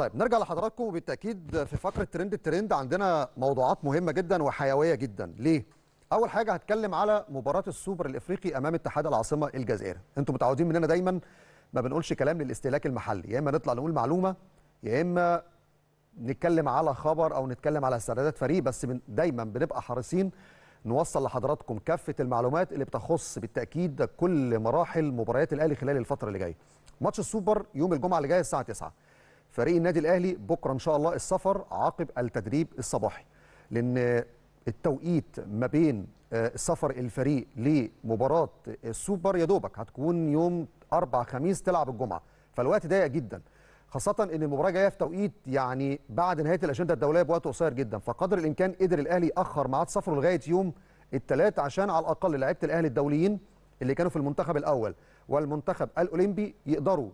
طيب نرجع لحضراتكم وبالتاكيد في فقره ترند الترند عندنا موضوعات مهمه جدا وحيويه جدا ليه اول حاجه هتكلم على مباراه السوبر الافريقي امام اتحاد العاصمه الجزائر انتم متعودين مننا دايما ما بنقولش كلام للاستهلاك المحلي يا اما نطلع نقول معلومه يا اما نتكلم على خبر او نتكلم على استعدادات فريق بس دايما بنبقى حريصين نوصل لحضراتكم كافه المعلومات اللي بتخص بالتاكيد كل مراحل مباريات الاهلي خلال الفتره اللي جايه ماتش السوبر يوم الجمعه اللي جايه الساعه 9 فريق النادي الاهلي بكره ان شاء الله السفر عقب التدريب الصباحي لان التوقيت ما بين آه، سفر الفريق لمباراه السوبر يا دوبك هتكون يوم اربع خميس تلعب الجمعه فالوقت ضيق جدا خاصة إن المباراة جاية في توقيت يعني بعد نهاية الأجندة الدولية بوقت قصير جدا، فقدر الإمكان قدر الأهلي ياخر ميعاد سفره لغاية يوم الثلاث عشان على الأقل لعيبة الأهلي الدوليين اللي كانوا في المنتخب الأول والمنتخب الأولمبي يقدروا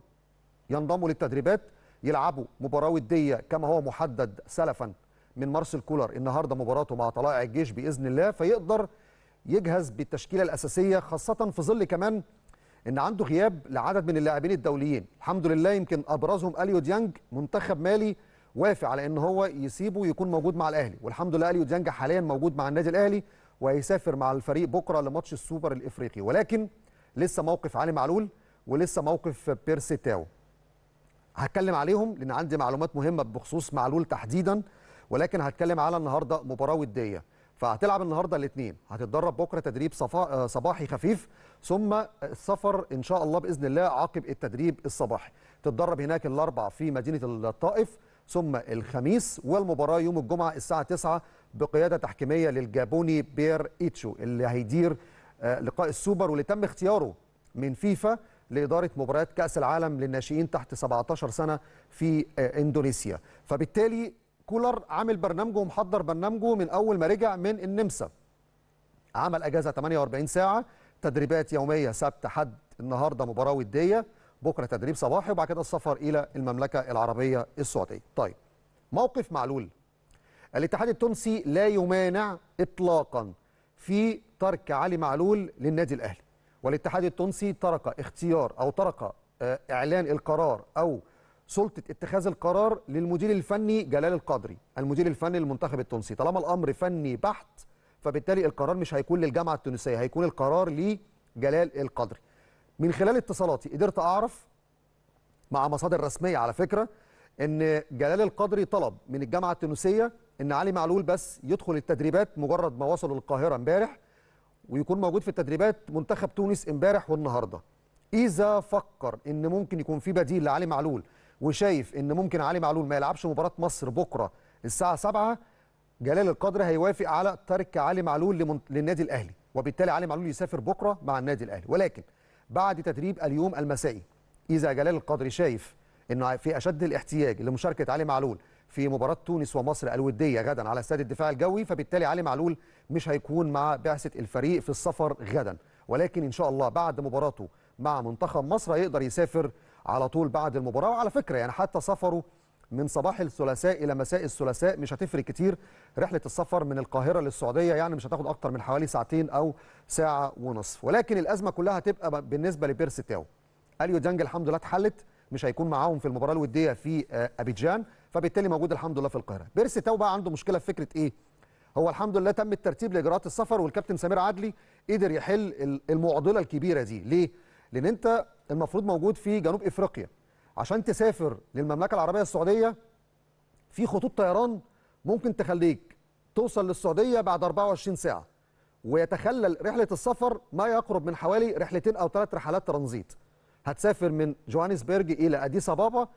ينضموا للتدريبات يلعبوا مباراه وديه كما هو محدد سلفا من مارسيل كولر النهارده مباراته مع طلائع الجيش باذن الله فيقدر يجهز بالتشكيله الاساسيه خاصه في ظل كمان ان عنده غياب لعدد من اللاعبين الدوليين الحمد لله يمكن ابرزهم اليو ديانج منتخب مالي وافق على ان هو يسيبه يكون موجود مع الاهلي والحمد لله اليو ديانج حاليا موجود مع النادي الاهلي وهيسافر مع الفريق بكره لماتش السوبر الافريقي ولكن لسه موقف علي معلول ولسه موقف بيرسي تاو هتكلم عليهم لان عندي معلومات مهمه بخصوص معلول تحديدا ولكن هتكلم على النهارده مباراه وديه فهتلعب النهارده الاثنين هتتدرب بكره تدريب صفا... صباحي خفيف ثم السفر ان شاء الله باذن الله عقب التدريب الصباحي تتدرب هناك الاربع في مدينه الطائف ثم الخميس والمباراه يوم الجمعه الساعه 9 بقياده تحكيميه للجابوني بير ايتشو اللي هيدير آه، لقاء السوبر واللي تم اختياره من فيفا لإدارة مباريات كأس العالم للناشئين تحت 17 سنة في آه، إندونيسيا فبالتالي كولر عامل برنامجه ومحضر برنامجه من أول ما رجع من النمسا عمل أجازة 48 ساعة تدريبات يومية سبت حد النهاردة مباراة ودية بكرة تدريب صباحي وبعد كده السفر إلى المملكة العربية السعودية طيب موقف معلول الاتحاد التونسي لا يمانع إطلاقا في ترك علي معلول للنادي الأهلي والاتحاد التونسي ترك اختيار أو ترك آه، إعلان القرار أو سلطة اتخاذ القرار للمدير الفني جلال القدري المدير الفني للمنتخب التونسي طالما الأمر فني بحت فبالتالي القرار مش هيكون للجامعة التونسية هيكون القرار لجلال القدري من خلال اتصالاتي قدرت أعرف مع مصادر رسمية على فكرة ان جلال القدري طلب من الجامعه التونسيه ان علي معلول بس يدخل التدريبات مجرد ما وصلوا القاهره امبارح ويكون موجود في التدريبات منتخب تونس امبارح والنهارده اذا فكر ان ممكن يكون في بديل لعلي معلول وشايف ان ممكن علي معلول ما يلعبش مباراه مصر بكره الساعه 7 جلال القدر هيوافق على ترك علي معلول للنادي الاهلي وبالتالي علي معلول يسافر بكره مع النادي الاهلي ولكن بعد تدريب اليوم المسائي اذا جلال القدر شايف انه في اشد الاحتياج لمشاركه علي معلول في مباراة تونس ومصر الودية غدا على استاد الدفاع الجوي فبالتالي علي معلول مش هيكون مع بعثة الفريق في السفر غدا ولكن إن شاء الله بعد مباراته مع منتخب مصر هيقدر يسافر على طول بعد المباراة وعلى فكرة يعني حتى سفره من صباح الثلاثاء إلى مساء الثلاثاء مش هتفرق كتير رحلة السفر من القاهرة للسعودية يعني مش هتاخد أكتر من حوالي ساعتين أو ساعة ونصف ولكن الأزمة كلها هتبقى بالنسبة لبيرسي تاو أليو دانج الحمد لله اتحلت مش هيكون معاهم في المباراة الودية في آه، أبيجان فبالتالي موجود الحمد لله في القاهره بيرسي تاو بقى عنده مشكله في فكره ايه هو الحمد لله تم الترتيب لاجراءات السفر والكابتن سمير عدلي قدر يحل المعضله الكبيره دي ليه لان انت المفروض موجود في جنوب افريقيا عشان تسافر للمملكه العربيه السعوديه في خطوط طيران ممكن تخليك توصل للسعوديه بعد 24 ساعه ويتخلل رحله السفر ما يقرب من حوالي رحلتين او ثلاث رحلات ترانزيت هتسافر من جوهانسبرج الى اديس ابابا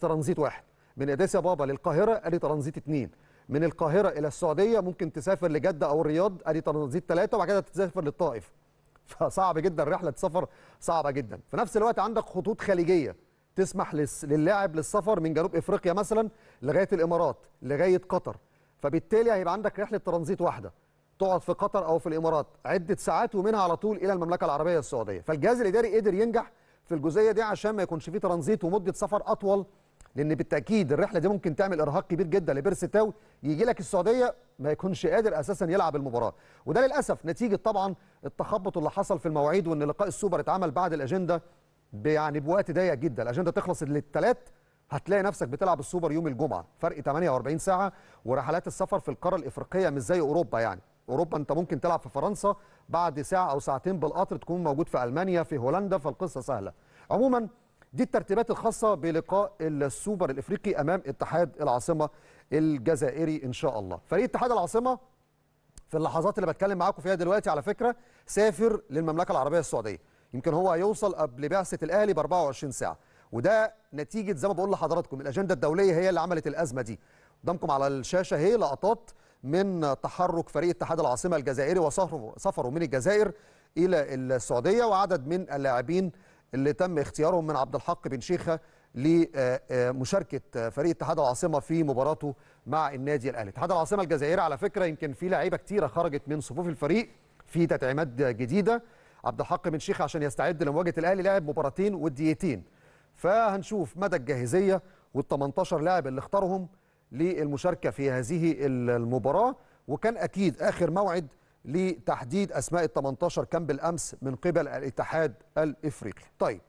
ترانزيت واحد من اديس بابا للقاهره ادي ترانزيت 2 من القاهره الى السعوديه ممكن تسافر لجده او الرياض ادي ترانزيت 3 وبعد كده تسافر للطائف فصعب جدا رحله سفر صعبه جدا في نفس الوقت عندك خطوط خليجيه تسمح للاعب للسفر من جنوب افريقيا مثلا لغايه الامارات لغايه قطر فبالتالي هيبقى عندك رحله ترانزيت واحده تقعد في قطر او في الامارات عده ساعات ومنها على طول الى المملكه العربيه السعوديه فالجهاز الاداري قدر ينجح في الجزئيه دي عشان ما يكونش فيه ترانزيت ومده سفر اطول لان بالتاكيد الرحله دي ممكن تعمل ارهاق كبير جدا لبيرستاو يجي لك السعوديه ما يكونش قادر اساسا يلعب المباراه وده للاسف نتيجه طبعا التخبط اللي حصل في المواعيد وان لقاء السوبر اتعمل بعد الاجنده يعني بوقت ضيق جدا الاجنده تخلص للتلات هتلاقي نفسك بتلعب السوبر يوم الجمعه فرق 48 ساعه ورحلات السفر في القاره الافريقيه مش زي اوروبا يعني اوروبا انت ممكن تلعب في فرنسا بعد ساعه او ساعتين بالقطر تكون موجود في المانيا في هولندا فالقصه سهله عموما دي الترتيبات الخاصة بلقاء السوبر الإفريقي أمام اتحاد العاصمة الجزائري إن شاء الله فريق اتحاد العاصمة في اللحظات اللي بتكلم معاكم فيها دلوقتي على فكرة سافر للمملكة العربية السعودية يمكن هو هيوصل قبل بعثة الأهلي ب 24 ساعة وده نتيجة زي ما بقول لحضراتكم الأجندة الدولية هي اللي عملت الأزمة دي قدامكم على الشاشة هي لقطات من تحرك فريق اتحاد العاصمة الجزائري وسفره من الجزائر إلى السعودية وعدد من اللاعبين اللي تم اختيارهم من عبد الحق بن شيخه لمشاركه آه، آه، فريق اتحاد العاصمه في مباراته مع النادي الاهلي اتحاد العاصمه الجزائري على فكره يمكن في لعيبه كتيره خرجت من صفوف الفريق في تدعيمات جديده عبد الحق بن شيخه عشان يستعد لمواجهه الاهلي لعب مباراتين وديتين فهنشوف مدى الجاهزيه وال18 لاعب اللي اختارهم للمشاركه في هذه المباراه وكان اكيد اخر موعد لتحديد اسماء ال 18 كان بالامس من قبل الاتحاد الافريقي. طيب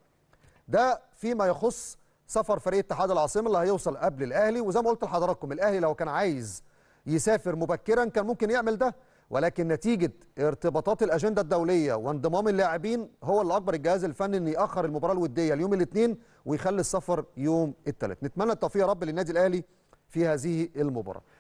ده فيما يخص سفر فريق اتحاد العاصمه اللي هيوصل قبل الاهلي وزي ما قلت لحضراتكم الاهلي لو كان عايز يسافر مبكرا كان ممكن يعمل ده ولكن نتيجه ارتباطات الاجنده الدوليه وانضمام اللاعبين هو اللي اكبر الجهاز الفني ان ياخر المباراه الوديه اليوم الاثنين ويخلي السفر يوم الثلاث. نتمنى التوفيق يا رب للنادي الاهلي في هذه المباراه.